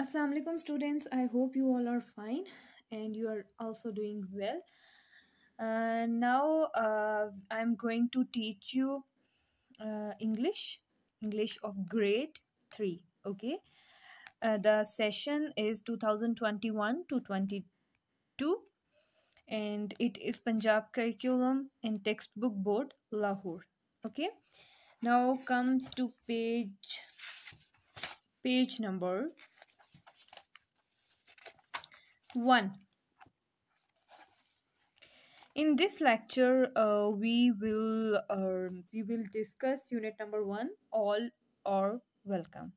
Assalamualaikum students I hope you all are fine and you are also doing well uh, now uh, I'm going to teach you uh, English English of grade 3 okay uh, the session is 2021 to 22 and it is Punjab curriculum and textbook board Lahore okay now comes to page page number one In this lecture, uh, we will uh, we will discuss unit number one all or welcome.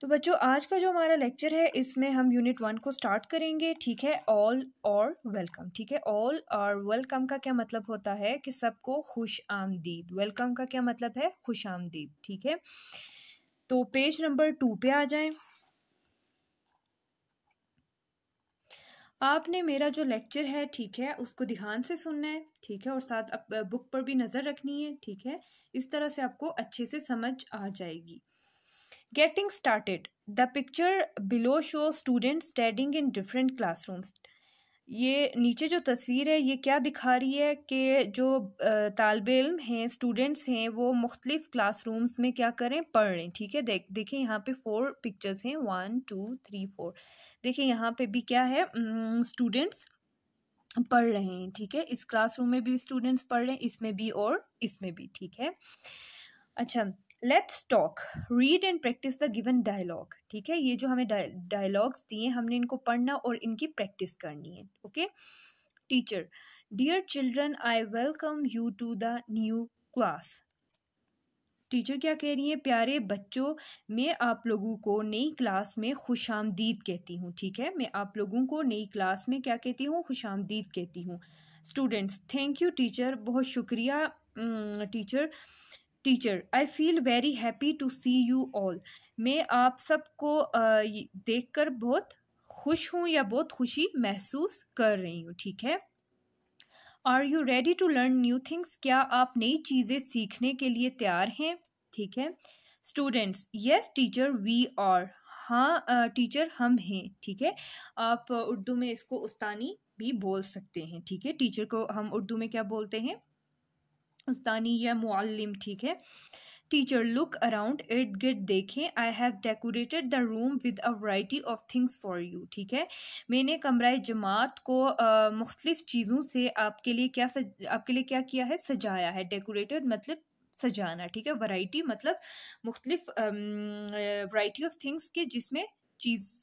तो बच्चों आज का जो हमारा lecture है इसमें हम unit one को स्टार्ट करेंगे ठीक है ऑल और वेलकम ठीक है ऑल और वेलकम का क्या मतलब होता है कि सबको खुश आमदीद वेलकम का क्या मतलब है खुश आमदीद ठीक है तो पेज नंबर टू पे आ जाएं आपने मेरा जो लेक्चर है ठीक है उसको ध्यान से सुनना है ठीक है और साथ अब बुक पर भी नज़र रखनी है ठीक है इस तरह से आपको अच्छे से समझ आ जाएगी getting started the picture below show student standing in different classrooms ये नीचे जो तस्वीर है ये क्या दिखा रही है कि जो तालब इम हैं स्टूडेंट्स हैं वो मुख्तलिफ़ क्लासरूम्स में क्या करें पढ़ रहे हैं ठीक है देख देखें यहाँ पे फोर पिक्चर्स हैं वन टू थ्री फोर देखिए यहाँ पे भी क्या है स्टूडेंट्स पढ़ रहे हैं ठीक है इस क्लासरूम में भी स्टूडेंट्स पढ़ रहे हैं इसमें भी और इसमें भी ठीक है अच्छा let's talk read and practice the given dialogue ठीक है ये जो हमें डायलॉग्स दिए हमने इनको पढ़ना और इनकी प्रैक्टिस करनी है okay teacher dear children I welcome you to the new class teacher क्या कह रही है प्यारे बच्चों मैं आप लोगों को नई क्लास में खुश आमदीद कहती हूँ ठीक है मैं आप लोगों को नई क्लास में क्या कहती हूँ खुश आमदीद कहती हूँ स्टूडेंट्स थैंक यू टीचर बहुत शुक्रिया teacher teacher I feel very happy to see you all मैं आप सबको देख कर बहुत खुश हूँ या बहुत खुशी महसूस कर रही हूँ ठीक है are you ready to learn new things क्या आप नई चीज़ें सीखने के लिए तैयार हैं ठीक है students yes teacher we are हाँ टीचर हम हैं ठीक है आप उर्दू में इसको उस्तानी भी बोल सकते हैं ठीक है टीचर को हम उर्दू में क्या बोलते हैं उस्तानी या मुआलिम ठीक है टीचर लुक अराउंड इर्द गिर्द देखें I have decorated the room with a variety of things for you ठीक है मैंने कमरा जमात को मुख्तलिफ चीज़ों से आपके लिए क्या सज, आपके लिए क्या किया है सजाया है डेकोरेटेड मतलब सजाना ठीक है वैरायटी मतलब मुख्तलिफ वैरायटी ऑफ थिंग्स के जिसमें चीज़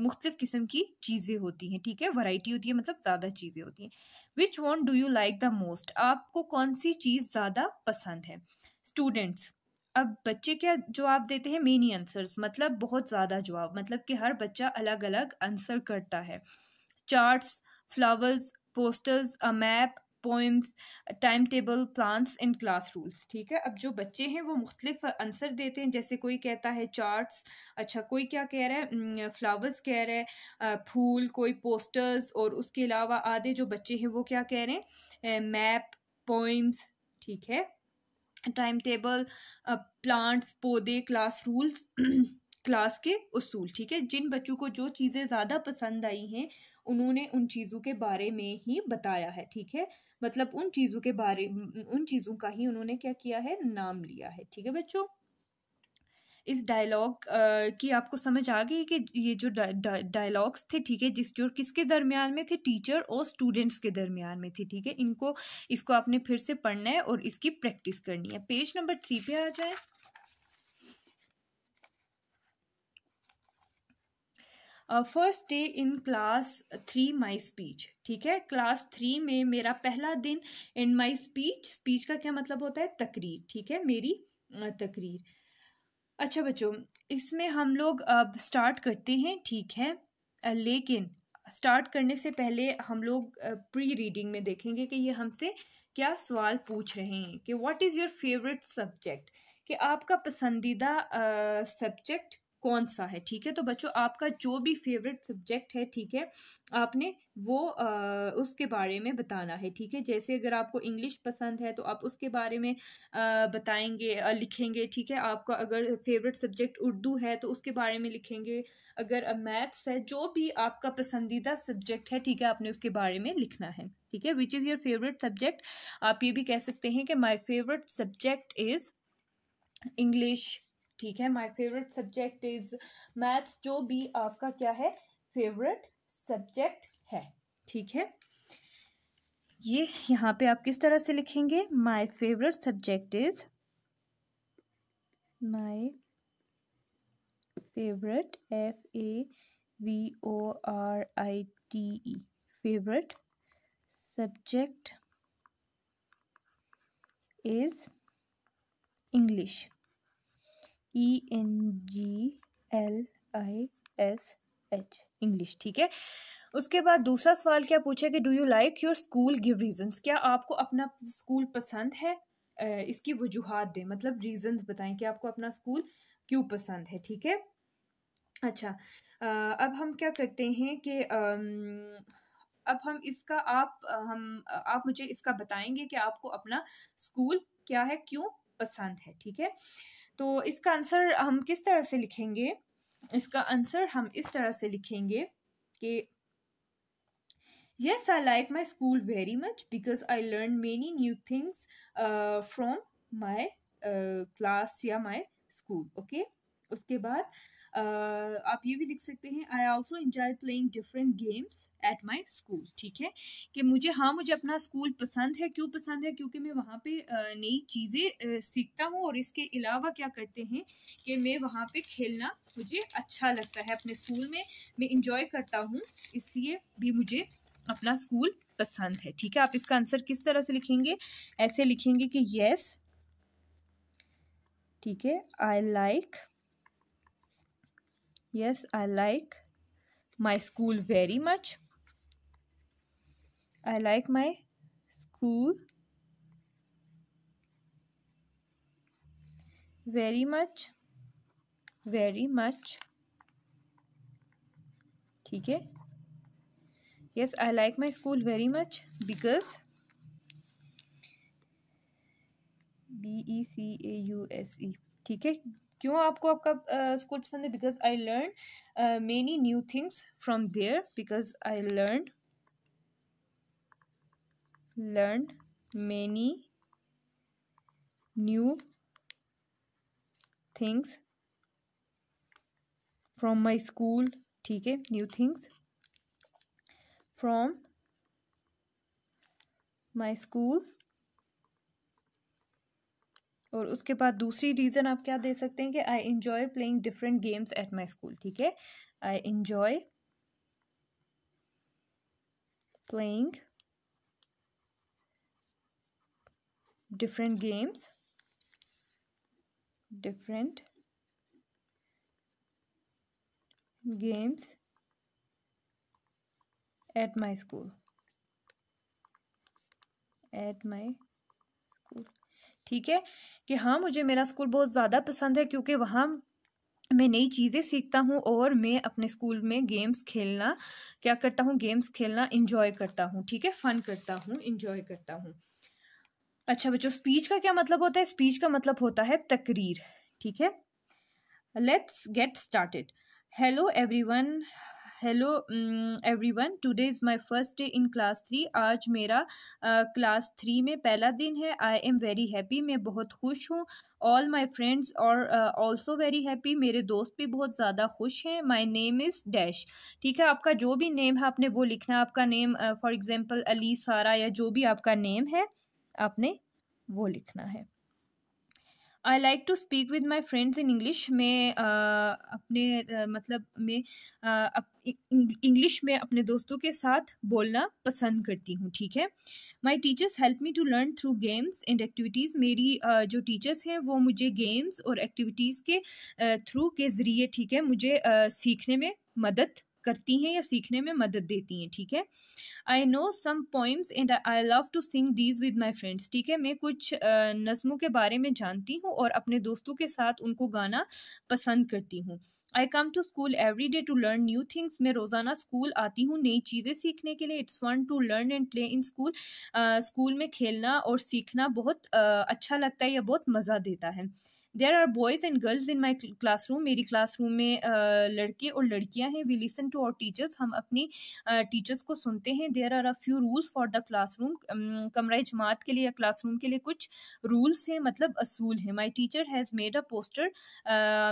मुख्तलिफ़ किस्म की चीज़ें होती हैं ठीक है वैरायटी होती है मतलब ज़्यादा चीज़ें होती हैं which one do you like the most आपको कौन सी चीज़ ज़्यादा पसंद है स्टूडेंट्स अब बच्चे क्या जवाब देते हैं मेनी आंसर्स मतलब बहुत ज़्यादा जवाब मतलब कि हर बच्चा अलग अलग आंसर करता है charts flowers posters a map poems time table plans and class rules ठीक है अब जो बच्चे हैं वो मुख्तलिफ आंसर देते हैं जैसे कोई कहता है चार्ट्स अच्छा कोई क्या कह रहा है फ्लावर्स कह रहे हैं फूल कोई पोस्टर्स और उसके अलावा आधे जो बच्चे हैं वो क्या कह रहे हैं मैप पोइम्स ठीक है टाइम टेबल प्लांट्स पौधे क्लास रूल्स क्लास के उसूल ठीक है जिन बच्चों को जो चीज़ें ज़्यादा पसंद आई हैं उन्होंने उन चीज़ों के बारे में ही बताया है ठीक है मतलब उन चीज़ों के बारे उन चीज़ों का ही उन्होंने क्या किया है नाम लिया है ठीक है बच्चों इस डायलॉग की आपको समझ आ गई कि ये जो डायलॉग्स थे ठीक है जिस जो किसके दरमियान में थे टीचर और स्टूडेंट्स के दरमियान में थे ठीक है इनको इसको आपने फिर से पढ़ना है और इसकी प्रैक्टिस करनी है पेज नंबर थ्री पे आ जाए first day in class three my speech ठीक है क्लास थ्री में मेरा पहला दिन इन माई स्पीच स्पीच का क्या मतलब होता है तकरीर ठीक है मेरी तकरीर अच्छा बच्चों इसमें हम लोग अब स्टार्ट करते हैं ठीक है लेकिन स्टार्ट करने से पहले हम लोग प्री रीडिंग में देखेंगे कि ये हमसे क्या सवाल पूछ रहे हैं कि what is your favourite subject कि आपका पसंदीदा सब्जेक्ट कौन सा है ठीक है तो बच्चों आपका जो भी फेवरेट सब्जेक्ट है ठीक है आपने वो आ, उसके बारे में बताना है ठीक है जैसे अगर आपको इंग्लिश पसंद है तो आप उसके बारे में आ, बताएंगे आ, लिखेंगे ठीक है आपका अगर फेवरेट सब्जेक्ट उर्दू है तो उसके बारे में लिखेंगे अगर मैथ्स है जो भी आपका पसंदीदा सब्जेक्ट है ठीक है आपने उसके बारे में लिखना है ठीक है which is your favourite subject आप ये भी कह सकते हैं कि my favourite subject is English ठीक है my favourite subject is maths जो भी आपका क्या है फेवरेट सब्जेक्ट है ठीक है ये यहाँ पे आप किस तरह से लिखेंगे my favourite subject is my favourite F A V O R I T E favourite subject is English E N G L I S H English ठीक है उसके बाद दूसरा सवाल क्या पूछा कि do you like your school give reasons क्या आपको अपना स्कूल पसंद है इसकी वजूहत दें मतलब रीजंस बताएं कि आपको अपना स्कूल क्यों पसंद है ठीक है अच्छा अब हम क्या करते हैं कि अब हम इसका आप हम आप मुझे इसका बताएंगे कि आपको अपना स्कूल क्या है क्यों पसंद है ठीक है तो इसका आंसर हम किस तरह से लिखेंगे इसका आंसर हम इस तरह से लिखेंगे कि yes I like my school very much because I learn many new things from my class या माई स्कूल ओके उसके बाद uh, आप ये भी लिख सकते हैं I also enjoy playing different games at my school ठीक है कि मुझे हाँ मुझे अपना स्कूल पसंद है क्यों पसंद है क्योंकि मैं वहाँ पे नई चीज़ें सीखता हूँ और इसके अलावा क्या करते हैं कि मैं वहाँ पे खेलना मुझे अच्छा लगता है अपने स्कूल में मैं इंजॉय करता हूँ इसलिए भी मुझे अपना स्कूल पसंद है ठीक है आप इसका आंसर किस तरह से लिखेंगे ऐसे लिखेंगे कि येस ठीक है I like like Yes, I like my school very much. I like my school very much. Very much. ठीक है yes i like my school very much because b e c a u s e ठीक है क्यों आपको आपका school पसंद है because I learn many new things from there because I learn learn many new things from my school ठीक है new things from my school और उसके बाद दूसरी रीज़न आप क्या दे सकते हैं कि I enjoy playing different games at my school ठीक है I enjoy playing different games different games at my school at my ठीक है कि हाँ मुझे मेरा स्कूल बहुत ज़्यादा पसंद है क्योंकि वहाँ मैं नई चीज़ें सीखता हूँ और मैं अपने स्कूल में गेम्स खेलना क्या करता हूँ गेम्स खेलना इंजॉय करता हूँ ठीक है फ़न करता हूँ इंजॉय करता हूँ अच्छा बच्चों स्पीच का क्या मतलब होता है स्पीच का मतलब होता है तकरीर ठीक है let's get started hello everyone hello everyone today is my first day in class three आज मेरा क्लास uh, थ्री में पहला दिन है आई एम वेरी हैप्पी मैं बहुत खुश हूँ ऑल माई फ्रेंड्स और ऑल्सो वेरी हैप्पी मेरे दोस्त भी बहुत ज़्यादा खुश हैं माई नेम इज़ डैश ठीक है आपका जो भी नेम है आपने वो लिखना आपका नेम फॉर एग्ज़ाम्पल अली सारा या जो भी आपका नेम है आपने वो लिखना है I like to speak with my friends in English मैं अपने मतलब मैं इंग्लिश में अपने दोस्तों के साथ बोलना पसंद करती हूँ ठीक है my teachers help me to learn through games and activities मेरी जो टीचर्स हैं वो मुझे गेम्स और एक्टिविटीज़ के थ्रू के ज़रिए ठीक है मुझे सीखने में मदद करती हैं या सीखने में मदद देती हैं ठीक है I know some poems and I love to sing these with my friends ठीक है मैं कुछ नज़मों के बारे में जानती हूँ और अपने दोस्तों के साथ उनको गाना पसंद करती हूँ I come to school every day to learn new things मैं रोज़ाना स्कूल आती हूँ नई चीज़ें सीखने के लिए it's fun to learn and play in school school में खेलना और सीखना बहुत uh, अच्छा लगता है या बहुत मज़ा देता है there are boys and girls in my class room मेरी क्लास रूम में लड़के और लड़कियाँ हैं we listen to our teachers हम अपनी टीचर्स को सुनते हैं there are a few rules for the class room कमरा जमात के लिए या क्लास रूम के लिए कुछ रूल्स हैं मतलब असूल हैं my teacher has made a poster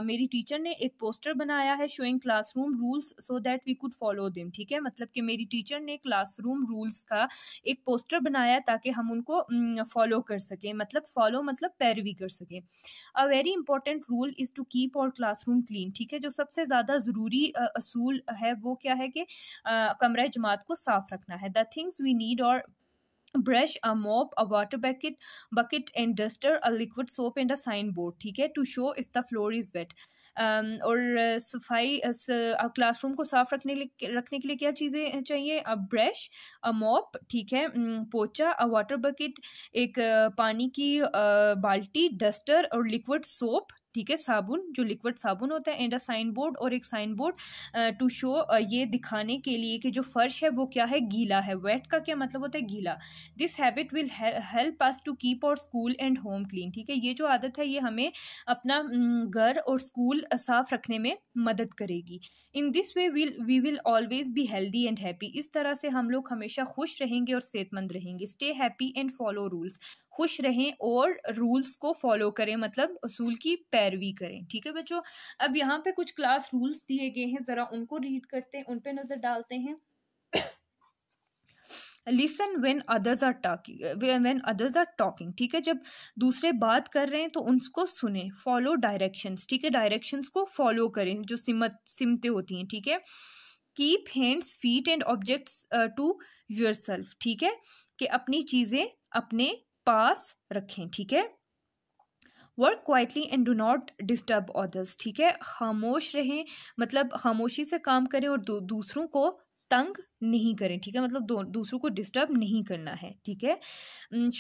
मेरी टीचर ने एक पोस्टर बनाया है showing class room rules so that we could follow them ठीक है मतलब कि मेरी टीचर ने क्लास रूम रूल्स का एक पोस्टर बनाया ताकि हम उनको फॉलो कर सकें मतलब फॉलो मतलब पैरवी कर सकें अब very important rule is to keep our classroom clean ठीक है जो सबसे ज़्यादा ज़रूरी असूल है वो क्या है कि कमरा जमात को साफ रखना है the things we need are brush a mop a water bucket and duster a liquid soap and a sign board ठीक है to show if the floor is wet or uh, सफाई क्लासरूम uh, को साफ रखने रखने के लिए क्या चीज़ें uh, चाहिए अ ब्रश अ मॉप ठीक है पोचा अ वाटर बकेट एक पानी की बाल्टी डस्टर और लिक्विड सोप ठीक है साबुन जो लिक्विड साबुन होता है एंड अ साइन बोर्ड और एक साइन बोर्ड टू शो ये दिखाने के लिए कि जो फर्श है वो क्या है गीला है वेट का क्या मतलब होता है गीला this habit will help us to keep our school and home clean ठीक है ये जो आदत है ये हमें अपना घर और स्कूल साफ रखने में मदद करेगी in this way will we will always be healthy and happy इस तरह से हम लोग हमेशा खुश रहेंगे और सेहतमंद रहेंगे stay happy and follow rules खुश रहें और रूल्स को फॉलो करें मतलब असूल की पैरवी करें ठीक है बच्चों अब यहाँ पे कुछ क्लास रूल्स दिए गए हैं ज़रा उनको रीड करते हैं उन पर नज़र डालते हैं listen when others are talking when others are talking ठीक है जब दूसरे बात कर रहे हैं तो उनको सुने फॉलो डायरेक्शंस ठीक है डायरेक्शंस को फॉलो करें जो सिमत सिमतें होती हैं ठीक है keep hands feet and objects to yourself ठीक है कि अपनी चीज़ें अपने पास रखें ठीक है work quietly and do not disturb others ठीक है खामोश रहें मतलब खामोशी से काम करें और दू, दूसरों को तंग नहीं करें ठीक है मतलब दो दूसरों को डिस्टर्ब नहीं करना है ठीक है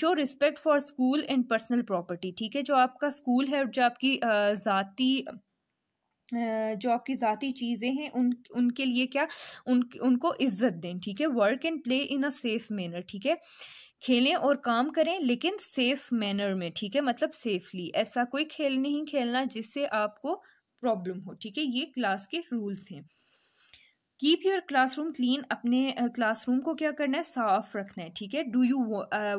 show respect for school and personal property ठीक है जो आपका स्कूल है और जो आपकी ज़ाती जो आपकी ज़ाती चीज़ें हैं उन उनके लिए क्या उन उनको इज्जत दें ठीक है work and play in a safe manner ठीक है खेलें और काम करें लेकिन सेफ मैनर में ठीक है मतलब सेफली ऐसा कोई खेल नहीं खेलना जिससे आपको प्रॉब्लम हो ठीक है ये क्लास के रूल्स हैं कीप योर क्लासरूम क्लीन अपने क्लासरूम को क्या करना है साफ रखना है ठीक है do you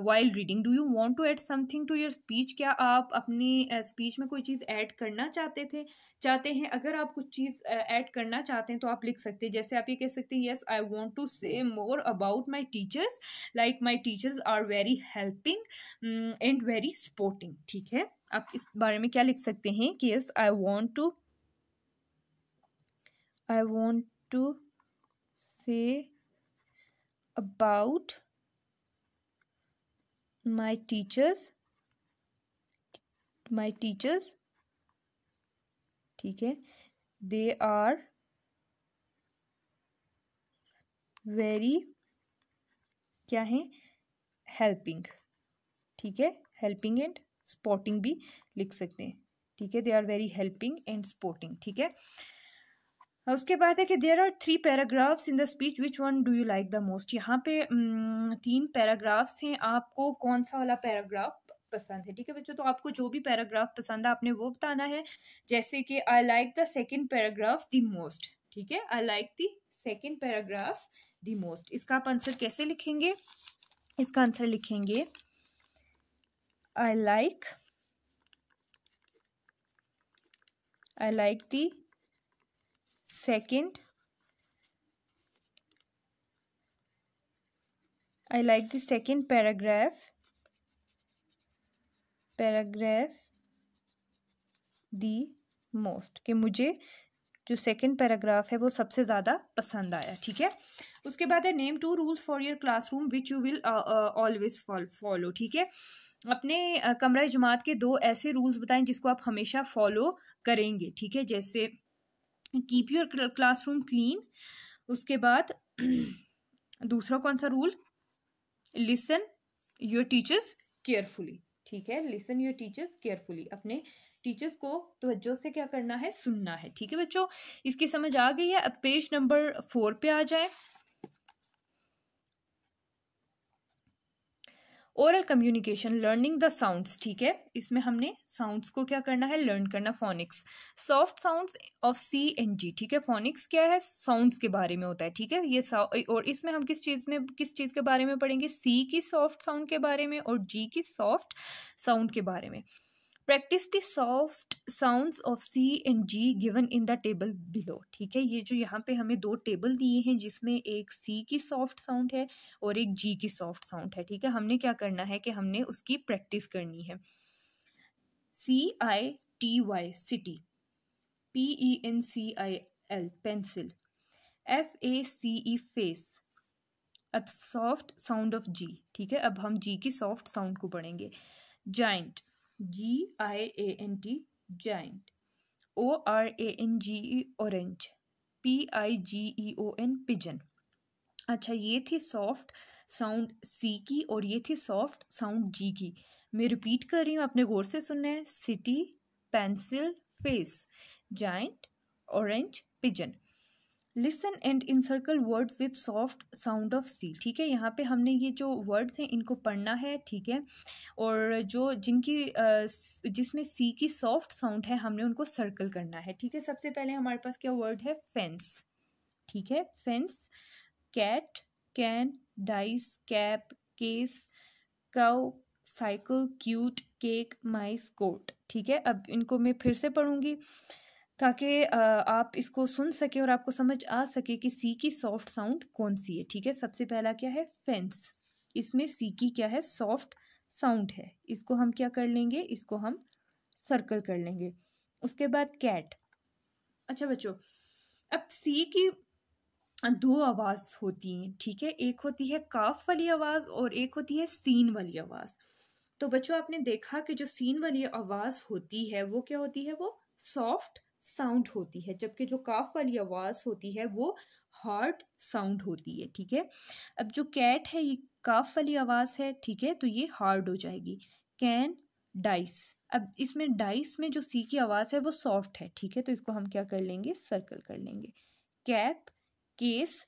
wild reading do you want to add something to your speech क्या आप अपनी स्पीच uh, में कोई चीज़ ऐड करना चाहते थे चाहते हैं अगर आप कुछ चीज़ ऐड uh, करना चाहते हैं तो आप लिख सकते हैं जैसे आप ये कह सकते हैं yes I want to say more about my teachers like my teachers are very helping and very supporting ठीक है आप इस बारे में क्या लिख सकते हैं कि yes I want to I want to say about my teachers my teachers ठीक है they are very क्या है helping ठीक है helping and sporting भी लिख सकते हैं ठीक है they are very helping and sporting ठीक है उसके बाद है कि there are three paragraphs in the speech which one do you like the most यहाँ पे mm, तीन पैराग्राफ्स हैं आपको कौन सा वाला पैराग्राफ पसंद है ठीक है बच्चों तो आपको जो भी पैराग्राफ पसंद है आपने वो बताना है जैसे कि I like the second paragraph the most ठीक है I like the second paragraph the most इसका आप आंसर कैसे लिखेंगे इसका आंसर लिखेंगे I like I like the second I like the second paragraph paragraph the most कि मुझे जो सेकंड पैराग्राफ है वो सबसे ज़्यादा पसंद आया ठीक है उसके बाद है name two rules for your classroom which you will always follow ठीक है अपने uh, कमरा जमात के दो ऐसे रूल्स बताएं जिसको आप हमेशा फॉलो करेंगे ठीक है जैसे कीप योर क्लासरूम क्लीन उसके बाद दूसरा कौन सा rule listen your teachers carefully ठीक है लिसन योर टीचर्स केयरफुली अपने टीचर्स को तोज्जो से क्या करना है सुनना है ठीक है बच्चों इसकी समझ आ गई है अब पेज नंबर फोर पे आ जाए oral communication learning the sounds ठीक है इसमें हमने साउंड्स को क्या करना है लर्न करना phonics soft sounds of C and G ठीक है फोनिक्स क्या है साउंड्स के बारे में होता है ठीक है ये और इसमें हम किस चीज़ में किस चीज़ के बारे में पढ़ेंगे सी की सॉफ्ट साउंड के बारे में और जी की सॉफ्ट साउंड के बारे में practice the soft sounds of C and G given in the table below ठीक है ये जो यहाँ पे हमें दो टेबल दिए हैं जिसमें एक सी की सॉफ्ट साउंड है और एक जी की सॉफ्ट साउंड है ठीक है हमने क्या करना है कि हमने उसकी प्रैक्टिस करनी है C I T Y city P E N C I L pencil F A C E face अब सॉफ्ट साउंड ऑफ जी ठीक है अब हम जी की सॉफ्ट साउंड को पढ़ेंगे giant G I A N T giant O R A N G E orange P I G E O N pigeon अच्छा ये थी सॉफ्ट साउंड सी की और ये थी सॉफ्ट साउंड जी की मैं रिपीट कर रही हूँ अपने गौर से सुनना है city pencil face giant orange pigeon listen and encircle words with soft sound of C ठीक है यहाँ पे हमने ये जो वर्ड्स हैं इनको पढ़ना है ठीक है और जो जिनकी जिसमें सी की सॉफ्ट साउंड है हमने उनको सर्कल करना है ठीक है सबसे पहले हमारे पास क्या वर्ड है फेंस ठीक है fence cat can dice cap case cow cycle cute cake mice coat ठीक है अब इनको मैं फिर से पढ़ूंगी ताकि आप इसको सुन सकें और आपको समझ आ सके कि सी की सॉफ्ट साउंड कौन सी है ठीक है सबसे पहला क्या है फेंस इसमें सी की क्या है सॉफ्ट साउंड है इसको हम क्या कर लेंगे इसको हम सर्कल कर लेंगे उसके बाद कैट अच्छा बच्चों अब सी की दो आवाज़ होती हैं ठीक है एक होती है काफ वाली आवाज़ और एक होती है सीन वाली आवाज़ तो बच्चों आपने देखा कि जो सीन वाली आवाज़ होती है वो क्या होती है वो सॉफ्ट साउंड होती है जबकि जो काफ वाली आवाज़ होती है वो हार्ड साउंड होती है ठीक है अब जो कैट है ये काफ वाली आवाज़ है ठीक है तो ये हार्ड हो जाएगी कैन डाइस अब इसमें डाइस में जो सी की आवाज़ है वो सॉफ्ट है ठीक है तो इसको हम क्या कर लेंगे सर्कल कर लेंगे कैप केस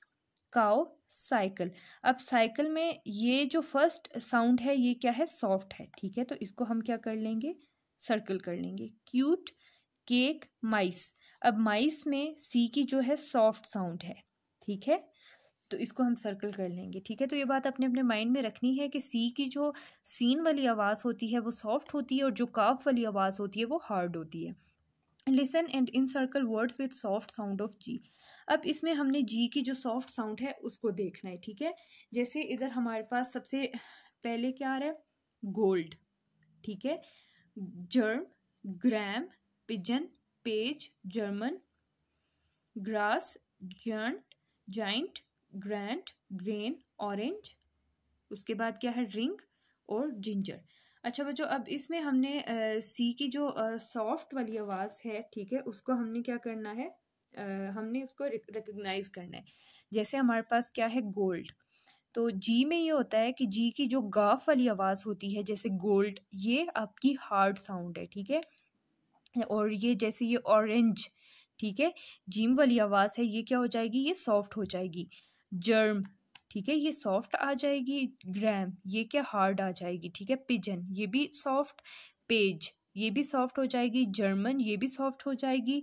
काओ साइकिल अब साइकिल में ये जो फर्स्ट साउंड है ये क्या है सॉफ्ट है ठीक है तो इसको हम क्या कर लेंगे सर्कल कर लेंगे क्यूट केक माइस अब माइस में सी की जो है सॉफ्ट साउंड है ठीक है तो इसको हम सर्कल कर लेंगे ठीक है तो ये बात अपने अपने माइंड में रखनी है कि सी की जो सीन वाली आवाज़ होती है वो सॉफ्ट होती है और जो काफ वाली आवाज़ होती है वो हार्ड होती है listen and encircle words with soft sound of G अब इसमें हमने जी की जो सॉफ्ट साउंड है उसको देखना है ठीक है जैसे इधर हमारे पास सबसे पहले क्या आ रहा है गोल्ड ठीक है germ gram pigeon page German grass जर्ट जाइंट ग्रैंड ग्रेन ऑरेंज उसके बाद क्या है ड्रिंक और जिंजर अच्छा बच्चों अब इसमें हमने आ, सी की जो सॉफ्ट वाली आवाज़ है ठीक है उसको हमने क्या करना है आ, हमने उसको रिकग्नाइज करना है जैसे हमारे पास क्या है गोल्ड तो जी में ये होता है कि जी की जो गाफ वाली आवाज़ होती है जैसे गोल्ड ये आपकी हार्ड साउंड है ठीक है और ये जैसे ये ऑरेंज ठीक है जीम वाली आवाज़ है ये क्या हो जाएगी ये सॉफ्ट हो जाएगी जर्म ठीक है ये सॉफ्ट आ जाएगी ग्रैम ये क्या हार्ड आ जाएगी ठीक है पिजन ये भी सॉफ्ट पेज ये भी सॉफ्ट हो जाएगी जर्मन ये भी सॉफ्ट हो जाएगी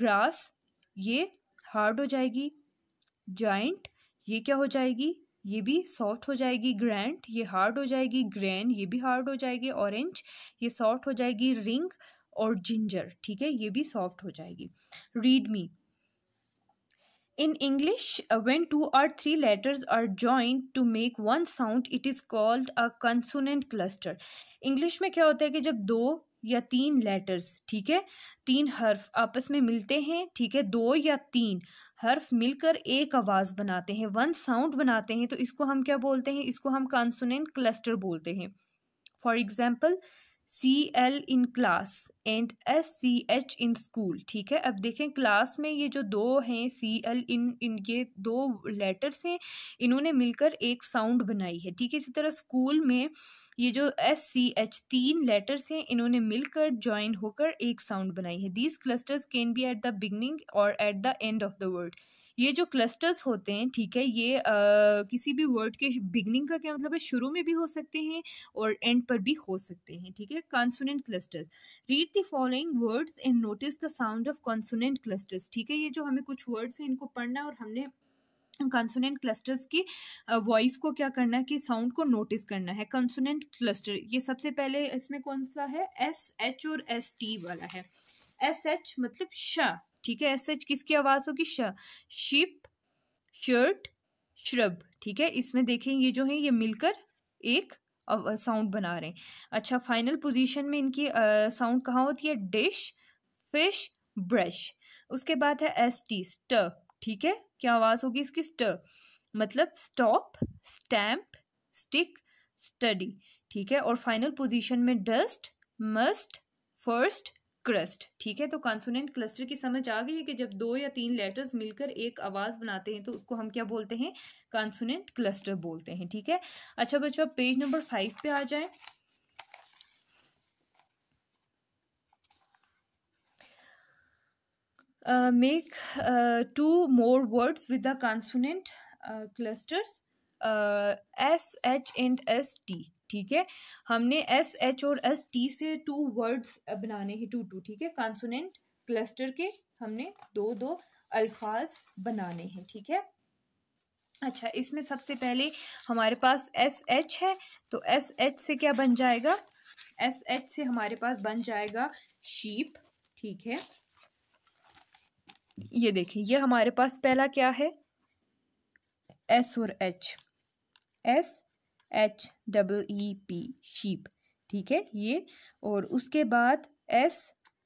ग्रास ये हार्ड हो जाएगी जॉइंट ये क्या हो जाएगी ये भी सॉफ्ट हो जाएगी ग्रैंड ये हार्ड हो जाएगी ग्रैन ये भी हार्ड हो जाएगी ऑरेंज ये सॉफ्ट हो जाएगी रिंग और जिंजर ठीक है ये भी सॉफ्ट हो जाएगी read me in English when two or three letters are joined to make one sound it is called a consonant cluster English में क्या होता है कि जब दो या तीन लेटर्स ठीक है तीन हर्फ आपस में मिलते हैं ठीक है दो या तीन हर्फ मिलकर एक आवाज़ बनाते हैं वन साउंड बनाते हैं तो इसको हम क्या बोलते हैं इसको हम कंसोनेंट क्लस्टर बोलते हैं for example C L in class and S C H in school ठीक है अब देखें क्लास में ये जो दो हैं सी एल इन इनके दो लेटर्स हैं इन्होंने मिलकर एक साउंड बनाई है ठीक है इसी तरह स्कूल में ये जो एस सी एच तीन लेटर्स हैं इन्होंने मिलकर ज्वाइन होकर एक साउंड बनाई है these clusters can be at the beginning और at the end of the word ये जो क्लस्टर्स होते हैं ठीक है ये आ, किसी भी वर्ड के बिगनिंग का क्या मतलब है शुरू में भी हो सकते हैं और एंड पर भी हो सकते हैं ठीक है consonant clusters read the following words and notice the sound of consonant clusters ठीक है ये जो हमें कुछ वर्ड्स हैं इनको पढ़ना और हमने कंसोनेंट क्लस्टर्स की वॉइस को क्या करना है कि साउंड को नोटिस करना है कंसोनेंट क्लस्टर ये सबसे पहले इसमें कौन सा है एस एच और एस टी वाला है एस एच मतलब श ठीक है एस एच किसकी आवाज़ होगी शिप शर्ट श्रब ठीक है इसमें देखें ये जो है ये मिलकर एक साउंड बना रहे हैं अच्छा फाइनल पोजीशन में इनकी साउंड कहाँ होती है डिश फिश ब्रश उसके बाद है एस टी स्ट ठीक है क्या आवाज़ होगी इसकी स्ट मतलब स्टॉप स्टैम्प स्टिक स्टडी ठीक है और फाइनल पोजीशन में डस्ट मस्ट फर्स्ट क्रस्ट ठीक है तो कॉन्सोनेंट क्लस्टर की समझ आ गई है कि जब दो या तीन लेटर्स मिलकर एक आवाज़ बनाते हैं तो उसको हम क्या बोलते हैं कॉन्सोनेंट क्लस्टर बोलते हैं ठीक है अच्छा बच्चों पेज नंबर फाइव पे आ जाए make two more words with the consonant clusters S H and S T ठीक है हमने एस एच और एस टी से टू वर्ड्स बनाने हैं टू टू ठीक है कॉन्सोनेंट क्लस्टर के हमने दो दो अल्फाज बनाने हैं ठीक है अच्छा इसमें सबसे पहले हमारे पास एस एच है तो एस एच से क्या बन जाएगा एस एच से हमारे पास बन जाएगा शीप ठीक है ये देखिए ये हमारे पास पहला क्या है एस और H S H double E P sheep ठीक है ये और उसके बाद S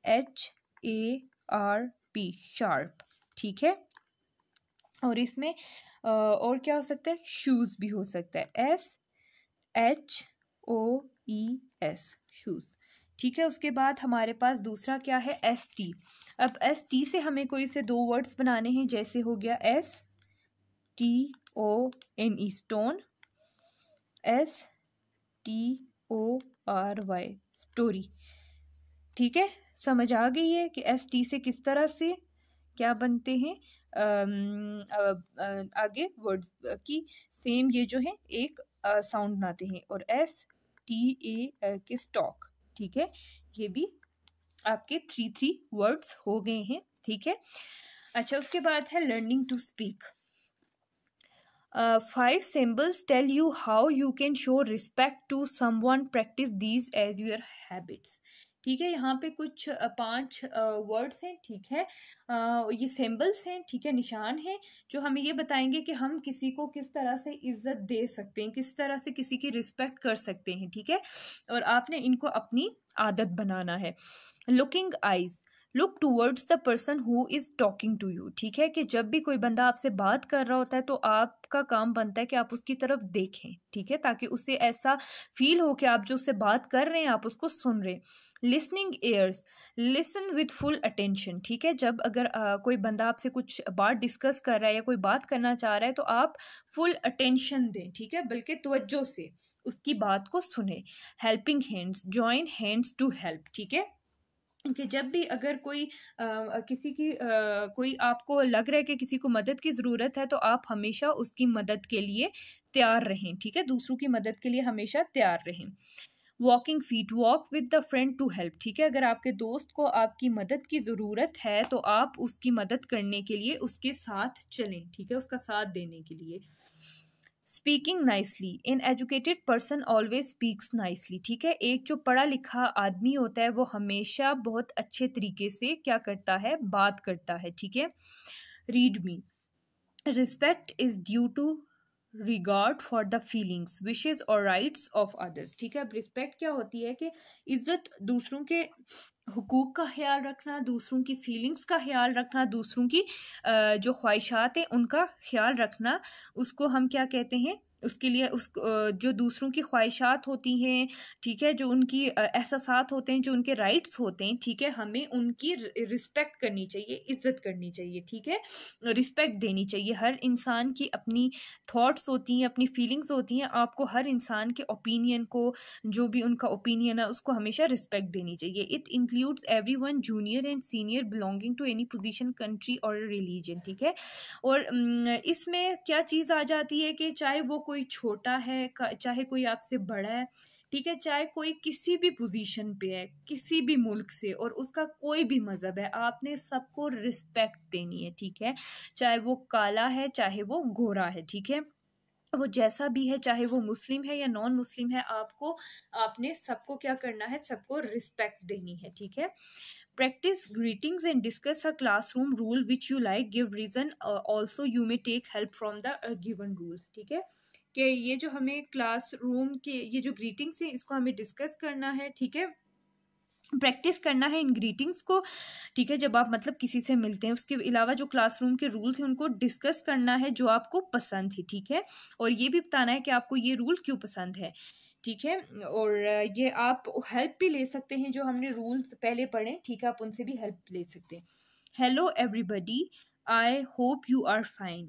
H A R P sharp ठीक है और इसमें और क्या हो सकता है शूज़ भी हो सकता है S H O E S shoes ठीक है उसके बाद हमारे पास दूसरा क्या है एस टी अब एस टी से हमें कोई से दो वर्ड्स बनाने हैं जैसे हो गया S T O N E stone S T O R Y story ठीक है समझ आ गई है कि एस टी से किस तरह से क्या बनते हैं आगे वर्ड्स की सेम ये जो है एक साउंड बनाते हैं और एस टी ए के स्टॉक ठीक है ये भी आपके थ्री थ्री वर्ड्स हो गए हैं ठीक है अच्छा उसके बाद है learning to speak Uh, five symbols tell you how you can show respect to someone practice these as your habits ठीक है यहाँ पे कुछ uh, पांच वर्ड्स uh, हैं ठीक है ये सिंबल्स हैं ठीक है निशान हैं जो हमें ये बताएंगे कि हम किसी को किस तरह से इज्जत दे सकते हैं किस तरह से किसी की रिस्पेक्ट कर सकते हैं ठीक है और आपने इनको अपनी आदत बनाना है looking eyes look towards the person who is talking to you ठीक है कि जब भी कोई बंदा आपसे बात कर रहा होता है तो आपका काम बनता है कि आप उसकी तरफ देखें ठीक है ताकि उसे ऐसा फील हो कि आप जो उससे बात कर रहे हैं आप उसको सुन रहे हैं listening ears listen with full attention ठीक है जब अगर आ, कोई बंदा आपसे कुछ बात डिस्कस कर रहा है या कोई बात करना चाह रहा है तो आप फुल अटेंशन दें ठीक है बल्कि तवज्जो से उसकी बात को सुने helping hands join hands to help ठीक है कि जब भी अगर कोई आ, किसी की आ, कोई आपको लग रहा है कि किसी को मदद की ज़रूरत है तो आप हमेशा उसकी मदद के लिए तैयार रहें ठीक है दूसरों की मदद के लिए हमेशा तैयार रहें walking feet walk with the friend to help ठीक है अगर आपके दोस्त को आपकी मदद की ज़रूरत है तो आप उसकी मदद करने के लिए उसके साथ चलें ठीक है उसका साथ देने के लिए speaking nicely an educated person always speaks nicely ठीक है एक जो पढ़ा लिखा आदमी होता है वो हमेशा बहुत अच्छे तरीके से क्या करता है बात करता है ठीक है read me respect is due to regard for the feelings wishes और राइट्स ऑफ अदर्स ठीक है अब रिस्पेक्ट क्या होती है कि इज्जत दूसरों के हकूक का ख्याल रखना दूसरों की फीलिंग्स का ख्याल रखना दूसरों की जो ख्वाहिशात हैं उनका ख्याल रखना उसको हम क्या कहते हैं उसके लिए उस जो दूसरों की ख्वाहिशात होती हैं ठीक है जो उनकी एहसास होते हैं जो उनके राइट्स होते हैं ठीक है हमें उनकी रिस्पेक्ट करनी चाहिए इज्जत करनी चाहिए ठीक है रिस्पेक्ट देनी चाहिए हर इंसान की अपनी थॉट्स होती हैं अपनी फीलिंग्स होती हैं आपको हर इंसान के ओपिनियन को जो भी उनका ओपिनियन है उसको हमेशा रिस्पेक्ट देनी चाहिए it includes every one junior and senior belonging to any position country और रिलीजन ठीक है और इसमें क्या चीज़ आ जाती है कि चाहे वो कोई छोटा है चाहे कोई आपसे बड़ा है ठीक है चाहे कोई किसी भी पोजीशन पे है किसी भी मुल्क से और उसका कोई भी मज़हब है आपने सबको रिस्पेक्ट देनी है ठीक है चाहे वो काला है चाहे वो गोरा है ठीक है वो जैसा भी है चाहे वो मुस्लिम है या नॉन मुस्लिम है आपको आपने सबको क्या करना है सबको रिस्पेक्ट देनी है ठीक है practice greetings and discuss a class room rule which you like give reason also you may take help from the uh, given ठीक है कि ये जो हमें क्लासरूम के ये जो ग्रीटिंग्स हैं इसको हमें डिस्कस करना है ठीक है प्रैक्टिस करना है इन ग्रीटिंग्स को ठीक है जब आप मतलब किसी से मिलते हैं उसके अलावा जो क्लासरूम के रूल्स हैं उनको डिस्कस करना है जो आपको पसंद है ठीक है और ये भी बताना है कि आपको ये रूल क्यों पसंद है ठीक है और ये आप हेल्प भी ले सकते हैं जो हमने रूल्स पहले पढ़े ठीक है आप उनसे भी हेल्प ले सकते हैं hello everybody I hope you are fine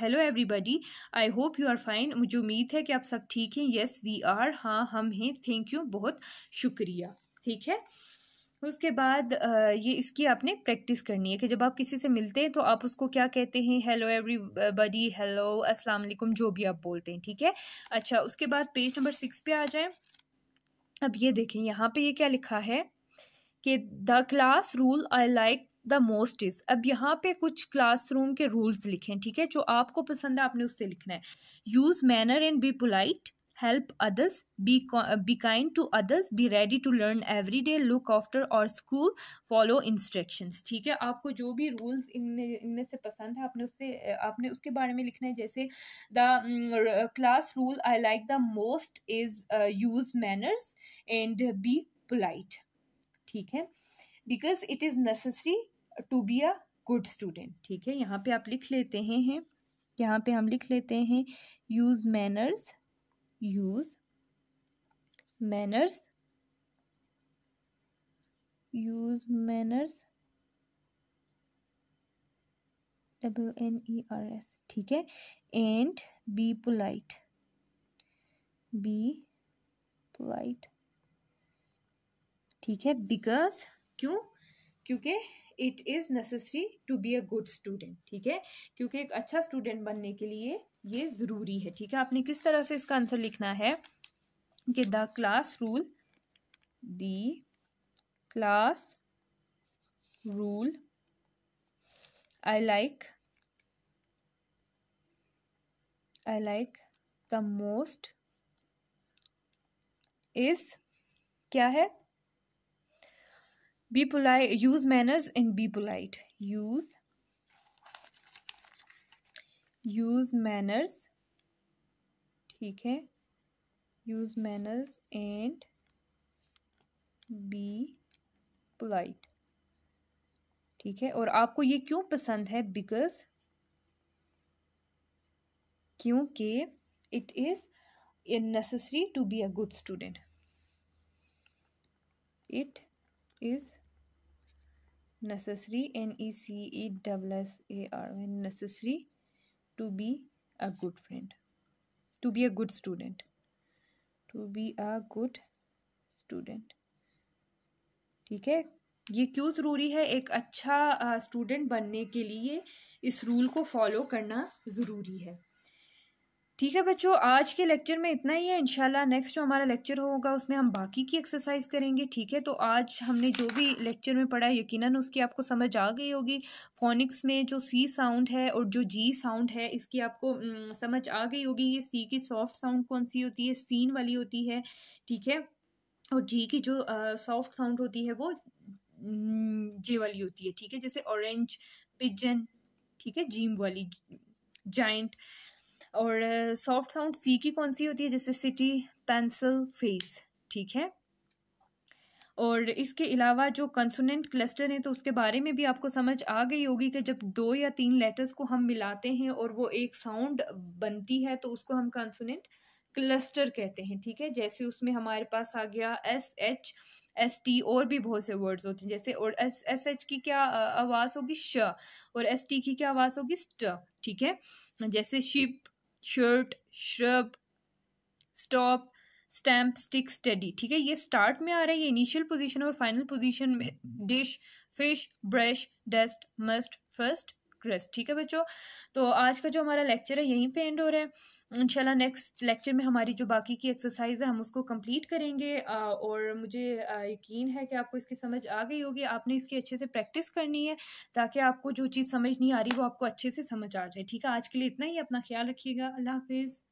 hello everybody I hope you are fine मुझे उम्मीद है कि आप सब ठीक हैं यस वी आर हाँ हम हैं थैंक यू बहुत शुक्रिया ठीक है उसके बाद ये इसकी आपने प्रैक्टिस करनी है कि जब आप किसी से मिलते हैं तो आप उसको क्या कहते हैं हेलो एवरीबॉडी हेलो अस्सलाम वालेकुम जो भी आप बोलते हैं ठीक है अच्छा उसके बाद पेज नंबर सिक्स पे आ जाएं अब ये देखें यहाँ पे ये क्या लिखा है कि the class rule I like the most is अब यहाँ पे कुछ क्लासरूम के रूल्स हैं ठीक है जो आपको पसंद है आपने उससे लिखना है use manner and be polite help others be be kind to others be ready to learn every day look after our school follow instructions ठीक है आपको जो भी रूल्स इनमें इनमें से पसंद है आपने उससे आपने उसके बारे में लिखना है जैसे the class rule I like the most is use manners and be polite ठीक है because it is necessary to be a good student ठीक है यहाँ पे आप लिख लेते हैं हैं यहाँ पे हम लिख लेते हैं use manners use manners use manners double N E R S ठीक है and be polite be polite ठीक है बिकॉज क्यों क्योंकि it is necessary to be a good student ठीक है क्योंकि एक अच्छा स्टूडेंट बनने के लिए ये ज़रूरी है ठीक है आपने किस तरह से इसका आंसर लिखना है कि the class rule the class rule I like I like the most is क्या है be polite use manners and be polite use use manners ठीक है use manners and be polite ठीक है और आपको ये क्यों पसंद है बिकॉज क्योंकि it is necessary to be a good student it is necessary n e c e w s a r when necessary to be a good friend to be a good student to be a good student ठीक है ये क्यों ज़रूरी है एक अच्छा student बनने के लिए इस रूल को फॉलो करना ज़रूरी है ठीक है बच्चों आज के लेक्चर में इतना ही है इनशाला नेक्स्ट जो हमारा लेक्चर होगा उसमें हम बाकी की एक्सरसाइज करेंगे ठीक है तो आज हमने जो भी लेक्चर में पढ़ा यकीनन उसकी आपको समझ आ गई होगी फोनिक्स में जो सी साउंड है और जो जी साउंड है इसकी आपको समझ आ गई होगी ये सी की सॉफ्ट साउंड कौन सी होती है सीन वाली होती है ठीक है और जी की जो सॉफ्ट साउंड होती है वो जे वाली होती है ठीक है जैसे ऑरेंज पिजन ठीक है जीम वाली जाइंट और सॉफ्ट साउंड सी की कौन सी होती है जैसे सिटी पेंसिल फेस ठीक है और इसके अलावा जो कंसोनेंट क्लस्टर हैं तो उसके बारे में भी आपको समझ आ गई होगी कि जब दो या तीन लेटर्स को हम मिलाते हैं और वो एक साउंड बनती है तो उसको हम कंसोनेंट क्लस्टर कहते हैं ठीक है जैसे उसमें हमारे पास आ गया एस एच एस टी और भी बहुत से वर्ड्स होते हैं जैसे और एस एस एच की क्या आवाज़ होगी श और एस टी की क्या आवाज़ होगी स्ट ठीक है जैसे ship shirt shrub stop stamp stick study ठीक है ये स्टार्ट में आ रहा है ये इनिशियल पोजिशन और फाइनल पोजिशन में dish fish brush dust must first rest ठीक है बच्चों तो आज का जो हमारा लेक्चर है यहीं पे एंड हो रहा है इंशाल्लाह नेक्स्ट लेक्चर में हमारी जो बाकी की एक्सरसाइज है हम उसको कंप्लीट करेंगे और मुझे यकीन है कि आपको इसकी समझ आ गई होगी आपने इसकी अच्छे से प्रैक्टिस करनी है ताकि आपको जो चीज़ समझ नहीं आ रही वो आपको अच्छे से समझ आ जाए ठीक है आज के लिए इतना ही अपना ख्याल रखिएगा अल्लाह हाफिज़